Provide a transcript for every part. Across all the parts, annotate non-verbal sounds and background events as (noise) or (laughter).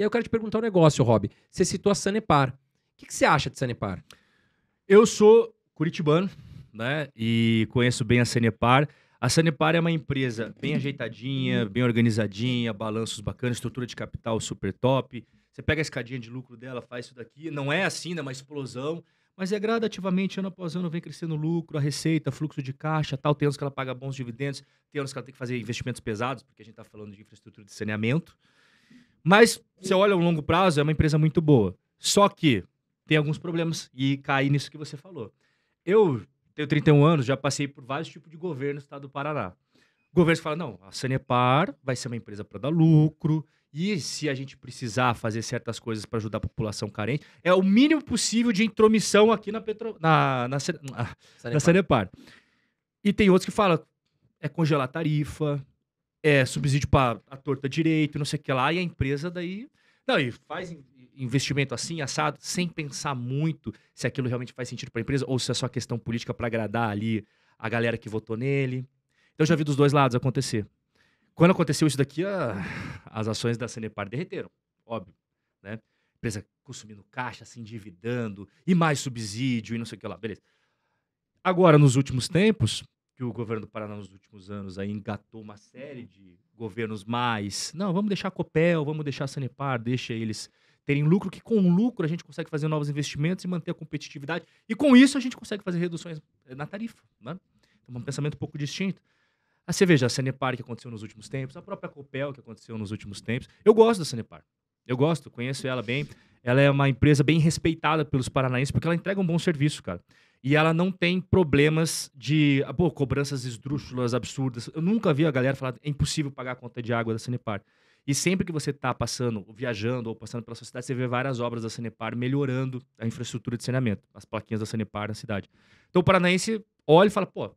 E aí eu quero te perguntar um negócio, Rob. Você citou a Sanepar. O que, que você acha de Sanepar? Eu sou curitibano, né? E conheço bem a Sanepar. A Sanepar é uma empresa bem ajeitadinha, bem organizadinha, balanços bacanas, estrutura de capital super top. Você pega a escadinha de lucro dela, faz isso daqui. Não é assim, né? Uma explosão. Mas é gradativamente, ano após ano, vem crescendo o lucro, a receita, fluxo de caixa, tal. Tem anos que ela paga bons dividendos, tem anos que ela tem que fazer investimentos pesados, porque a gente está falando de infraestrutura de saneamento. Mas você olha o um longo prazo, é uma empresa muito boa. Só que tem alguns problemas e cai nisso que você falou. Eu tenho 31 anos, já passei por vários tipos de governo no estado do Paraná. Governos falam, não, a Sanepar vai ser uma empresa para dar lucro, e se a gente precisar fazer certas coisas para ajudar a população carente, é o mínimo possível de intromissão aqui na, Petro, na, na, na, Sanepar. na Sanepar. E tem outros que falam, é congelar tarifa, é, subsídio para a torta direito, não sei o que lá, e a empresa daí. Não, e faz investimento assim, assado, sem pensar muito se aquilo realmente faz sentido para a empresa ou se é só questão política para agradar ali a galera que votou nele. Então, eu já vi dos dois lados acontecer. Quando aconteceu isso daqui, as ações da Cenepar derreteram, óbvio, né? empresa consumindo caixa, se endividando, e mais subsídio, e não sei o que lá, beleza. Agora, nos últimos tempos, que o governo do Paraná nos últimos anos aí engatou uma série de governos mais. Não, vamos deixar a Copel, vamos deixar a Sanepar, deixa eles terem lucro, que com lucro a gente consegue fazer novos investimentos e manter a competitividade. E com isso a gente consegue fazer reduções eh, na tarifa. Né? Então, um pensamento um pouco distinto. A ah, cerveja, a Sanepar que aconteceu nos últimos tempos, a própria Copel que aconteceu nos últimos tempos. Eu gosto da Sanepar. Eu gosto, conheço ela bem. Ela é uma empresa bem respeitada pelos paranaenses porque ela entrega um bom serviço, cara. E ela não tem problemas de pô, cobranças esdrúxulas, absurdas. Eu nunca vi a galera falar é impossível pagar a conta de água da Sanepar. E sempre que você está passando, viajando ou passando pela sua cidade, você vê várias obras da Sanepar melhorando a infraestrutura de saneamento, as plaquinhas da Sanepar na cidade. Então o paranaense olha e fala, pô,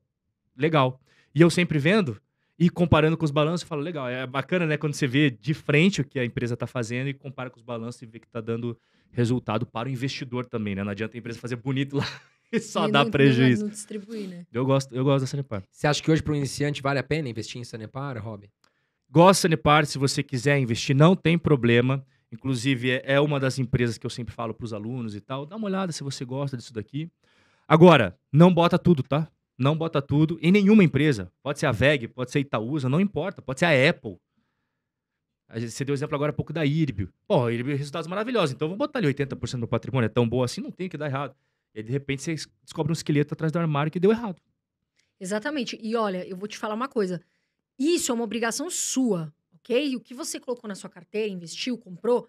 legal. E eu sempre vendo, e comparando com os balanços, eu falo, legal, é bacana, né? Quando você vê de frente o que a empresa está fazendo e compara com os balanços e vê que está dando resultado para o investidor também, né? Não adianta a empresa fazer bonito lá (laughs) e só e dá não, prejuízo. Não distribuir, né? Eu gosto, eu gosto da Sanepar. Você acha que hoje para um iniciante vale a pena investir em Sanepar, Rob? Gosto da Sanepar, se você quiser investir, não tem problema. Inclusive, é, é uma das empresas que eu sempre falo para os alunos e tal. Dá uma olhada se você gosta disso daqui. Agora, não bota tudo, tá? não bota tudo em nenhuma empresa. Pode ser a VEG, pode ser a Itaúsa, não importa, pode ser a Apple. Você deu exemplo agora há pouco da IRB. Pô, a IRB resultados maravilhosos, então vamos botar ali 80% do patrimônio, é tão boa assim, não tem que dar errado. E aí, de repente você descobre um esqueleto atrás do armário que deu errado. Exatamente. E olha, eu vou te falar uma coisa. Isso é uma obrigação sua, ok? O que você colocou na sua carteira, investiu, comprou,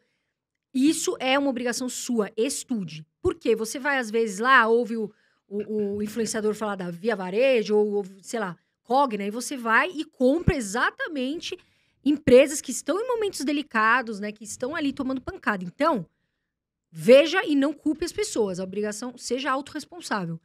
isso é uma obrigação sua. Estude. Porque você vai, às vezes, lá, ouve o o, o influenciador falar da Via Varejo ou, ou, sei lá, Cogna, e você vai e compra exatamente empresas que estão em momentos delicados, né, que estão ali tomando pancada. Então, veja e não culpe as pessoas. A obrigação seja autorresponsável.